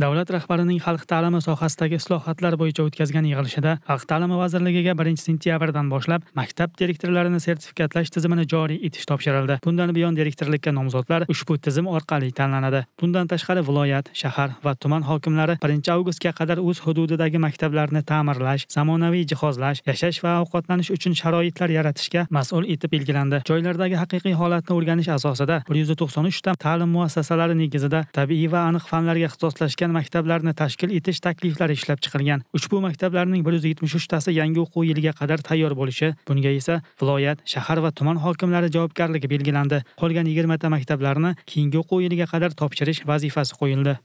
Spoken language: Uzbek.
davlat rahbarining xalq ta'limi sohasidagi islohotlar bo'yicha o'tkazgan yig'ilishida xalq ta'limi vazirligiga birinchi sentyabrdan boshlab maktab direktorlarini sertifikatlash tizimini joriy etish topshirildi bundan buyon direktorlikka nomzodlar ushbu tizim orqali tanlanadi bundan tashqari viloyat shahar va tuman hokimlari birinchi avgustga qadar o'z hududidagi maktablarni ta'mirlash zamonaviy jihozlash yashash va ovqatlanish uchun sharoitlar yaratishga mas'ul etib belgilandi joylardagi haqiqiy holatni o'rganish asosida bir yuz to'qson uchta ta'lim muassasalari negizida tabiiy va aniq fanlarga ixtisoslashgan o'qigan maktablarni tashkil etish takliflari ishlab chiqilgan ushbu maktablarning bir yuz yetmish uchtasi yangi o'quv yiliga qadar tayyor bo'lishi bunga esa viloyat shahar va tuman hokimlari javobgarligi belgilandi qolgan yigirmata maktablarni keyingi o'quv yiliga qadar topshirish vazifasi qo'yildi